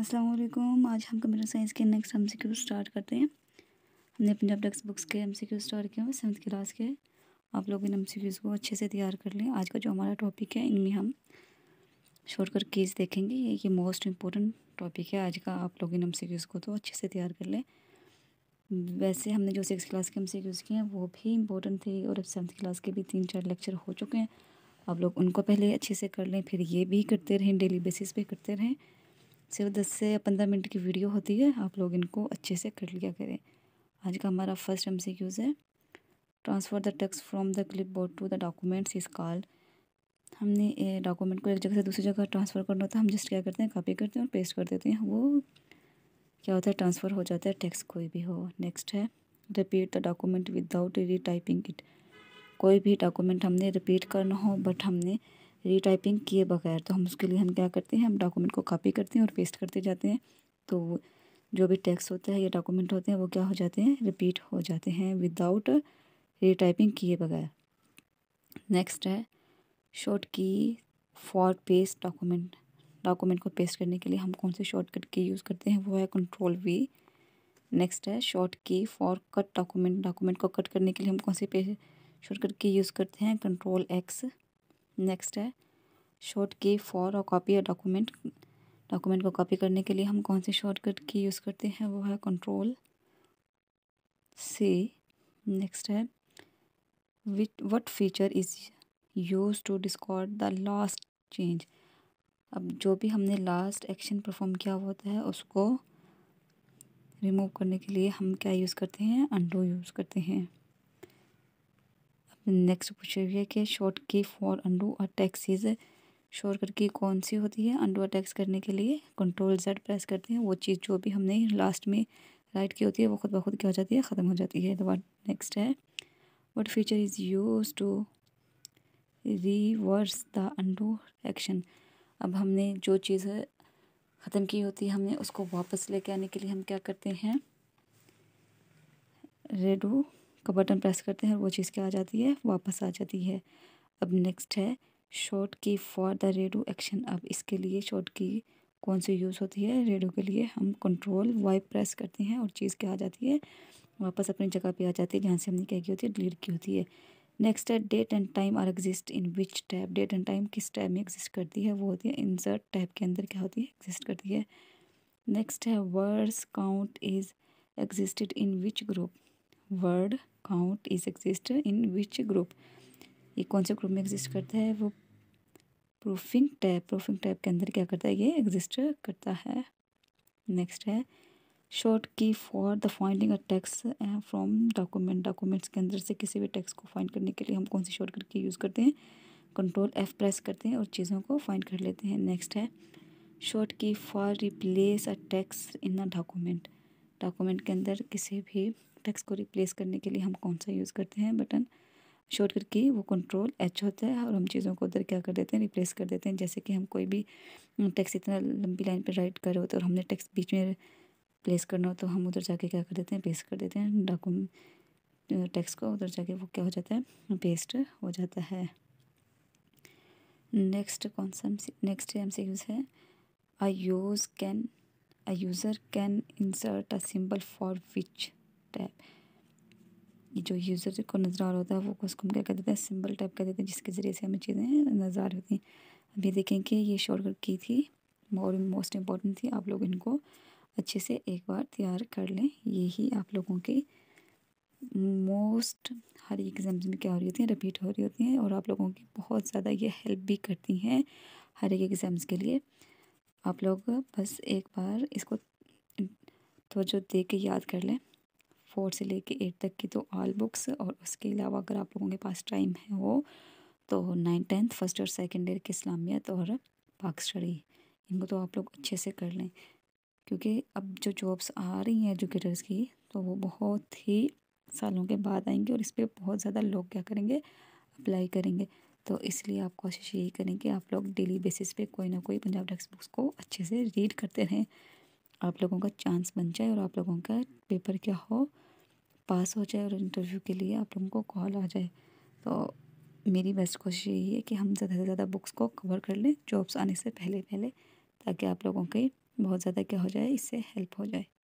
असलम आज हम computer science के next M C Q start करते हैं हमने अपने टेक्स्ट बुक्स के एम सी क्यू स्टार्ट किए हैं सेवन्थ क्लास के आप लोग इन एम सी क्यूज़ को अच्छे से तैयार कर लें आज का जो हमारा टॉपिक है इनमें हम शॉर्ट कट कीज देखेंगे ये ये मोस्ट इम्पोर्टेंट टॉपिक है आज का आप लोग इन एम सी क्यूज़ को तो अच्छे से तैयार कर लें वैसे हमने जो सिक्स क्लास के एम सी क्यूज़ किए हैं वो भी इम्पोर्टेंट थे और अब सेवन्थ क्लास के भी तीन चार लेक्चर हो चुके हैं आप लोग उनको पहले अच्छे से कर लें फिर ये भी करते रहें डेली बेसिस पर करते रहें सिर्फ दस से पंद्रह मिनट की वीडियो होती है आप लोग इनको अच्छे से कर लिया करें आज का हमारा फर्स्ट एम है transfer the text from the clipboard to the documents इस कॉल हमने डॉक्यूमेंट को एक जगह से दूसरी जगह ट्रांसफ़र करना होता है हम जस्ट क्या करते हैं कॉपी करते हैं और पेस्ट कर देते हैं वो क्या होता है ट्रांसफ़र हो जाता है टेक्स्ट कोई भी हो नेक्स्ट है repeat the document without retyping it कोई भी डॉक्यूमेंट हमने रिपीट करना हो बट हमने रीटाइपिंग किए बगैर तो हम उसके लिए हम क्या करते हैं हम डॉक्यूमेंट को कॉपी करते हैं और पेस्ट करते जाते हैं तो जो भी टेक्स्ट होता है या डॉक्यूमेंट होते हैं वो क्या हो जाते हैं रिपीट हो जाते हैं विदाउट रीटाइपिंग किए बगैर नेक्स्ट है short key for paste document document को पेस्ट करने के लिए हम कौन से शॉर्टकट की यूज़ करते हैं वो है कंट्रोल वी नेक्स्ट है short key for cut document document को कट करने के लिए हम कौन से पे शॉर्टकट की यूज़ करते हैं कंट्रोल एक्स नेक्स्ट है शॉर्ट की फॉर और कॉपी और डॉक्यूमेंट डॉक्यूमेंट को कॉपी करने के लिए हम कौन सी शॉर्टकट की यूज़ करते हैं वो है कंट्रोल सी नेक्स्ट है with what feature is used to discard the last change अब जो भी हमने लास्ट एक्शन परफॉर्म किया होता है उसको रिमूव करने के लिए हम क्या यूज़ करते हैं अंडो यूज़ करते हैं नेक्स्ट पूछे हुए कि शॉर्ट की फॉर अंडू और टैक्सीज शॉर्टकट की कौन सी होती है अंडू अटैक्स करने के लिए कंट्रोल जेड प्रेस करते हैं वो चीज़ जो भी हमने लास्ट में राइट की होती है वो खुद ब खुद क्या हो जाती है ख़त्म हो जाती है तो नेक्स्ट है what feature is used to reverse the undo action अब हमने जो चीज़ ख़त्म की होती है हमने उसको वापस लेके आने के लिए हम क्या करते हैं रेडू का बटन प्रेस करते हैं वो चीज़ क्या आ जाती है वापस आ जाती है अब नेक्स्ट है short key for the redo action अब इसके लिए शॉर्ट की कौन सी यूज़ होती है रेडो के लिए हम कंट्रोल वाई प्रेस करते हैं और चीज़ क्या आ जाती है वापस अपनी जगह पे आ जाती है जहाँ से हमने क्या की होती है डिलीट की होती है नेक्स्ट है date and time are exist in which tab date and time किस टैब में एग्जिस्ट करती है वो होती है इंसर्ट टैब के अंदर क्या होती है एग्जिस्ट करती है नेक्स्ट है words count is existed in which group word count is exist in which group ये कौन से ग्रुप में एग्जिस्ट करता है वो प्रूफिंग टैप प्रूफिंग टैप के अंदर क्या करता है ये एग्जिस्ट करता है नेक्स्ट है short key for the finding a text from document documents के अंदर से किसी भी टैक्स को फाइंड करने के लिए हम कौन सी शॉर्ट की यूज़ करते हैं कंट्रोल एफ प्रेस करते हैं और चीज़ों को फाइंड कर लेते हैं नेक्स्ट है short key for replace a text in a document document के अंदर किसी भी टेक्स्ट को रिप्लेस करने के लिए हम कौन सा यूज़ करते हैं बटन शॉर्ट करके वो कंट्रोल एच होता है और हम चीज़ों को उधर क्या कर देते हैं रिप्लेस कर देते हैं जैसे कि हम कोई भी टेक्स्ट हम्म, इतना लंबी लाइन पर राइट कर रहे होते और हमने टेक्स्ट बीच में प्लेस करना हो तो हम उधर जाके क्या कर देते हैं पेस्ट कर देते हैं डॉक्यूमेंट टेक्स्ट को उधर जाके वो क्या हो जाता है पेस्ट हो जाता है नेक्स्ट कौन सा नेक्स्ट एम यूज़ है I use can a user can insert a symbol for which tab जो यूज़र को नज़र आ रहा होता है वो उसको हम क्या कह देते हैं सिंबल टाइप कह देते हैं जिसके ज़रिए से हमें चीज़ें नज़र आ रही होती हैं अभी देखें कि ये शॉर्टकट की थी और मोस्ट इम्पॉर्टेंट थी आप लोग इनको अच्छे से एक बार तैयार कर लें यही आप लोगों की मोस्ट हर एक एग्ज़ाम्स में क्या हो रही होती हैं रिपीट हो रही होती हैं और आप लोगों की बहुत ज़्यादा ये हेल्प भी करती हैं हर एक एग्ज़ाम्स के लिए आप लोग बस एक बार इसको तो जो दे के याद कर लें फोर से लेके एट तक की तो ऑल बुक्स और उसके अलावा अगर आप लोगों के पास टाइम है वो तो नाइन टेंथ फर्स्ट और सेकेंड ईयर की इस्लामियत और पाक स्टडी इनको तो आप लोग अच्छे से कर लें क्योंकि अब जो जॉब्स आ रही हैं एजुकेटर्स की तो वो बहुत ही सालों के बाद आएंगे और इस पर बहुत ज़्यादा लोग क्या करेंगे अप्लाई करेंगे तो इसलिए आप कोशिश यही करें कि आप लोग डेली बेसिस पे कोई ना कोई पंजाब टेक्स्ट बुक्स को अच्छे से रीड करते रहें आप लोगों का चांस बन जाए और आप लोगों का पेपर क्या हो पास हो जाए और इंटरव्यू के लिए आप लोगों को कॉल आ जाए तो मेरी बेस्ट कोशिश यही है कि हम ज़्यादा से ज़्यादा बुक्स को कवर कर लें जॉब्स आने से पहले पहले ताकि आप लोगों के बहुत ज़्यादा क्या हो जाए इससे हेल्प हो जाए